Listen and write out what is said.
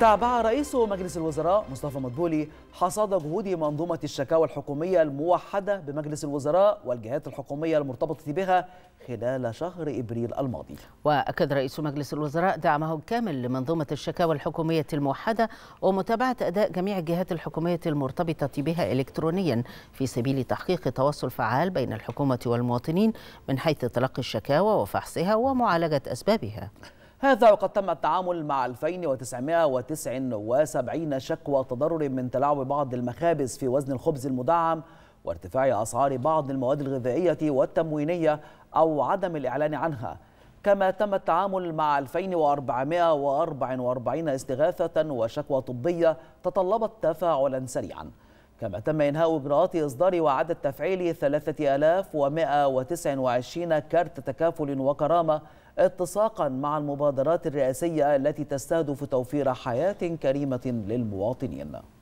تابع رئيس مجلس الوزراء مصطفى مدبولي حصاد جهود منظومة الشكاوى الحكومية الموحدة بمجلس الوزراء والجهات الحكومية المرتبطة بها خلال شهر إبريل الماضي وأكد رئيس مجلس الوزراء دعمه الكامل لمنظومة الشكاوى الحكومية الموحدة ومتابعة أداء جميع الجهات الحكومية المرتبطة بها إلكترونيا في سبيل تحقيق تواصل فعال بين الحكومة والمواطنين من حيث تلقي الشكاوى وفحصها ومعالجة أسبابها هذا وقد تم التعامل مع 2979 شكوى تضرر من تلاعب بعض المخابز في وزن الخبز المدعم وارتفاع أسعار بعض المواد الغذائية والتموينية أو عدم الإعلان عنها كما تم التعامل مع 2444 استغاثة وشكوى طبية تطلبت تفاعلا سريعا كما تم إنهاء إجراءات إصدار وعدد تفعيل 3129 كارت تكافل وكرامة اتساقا مع المبادرات الرئاسية التي تستهدف توفير حياة كريمة للمواطنين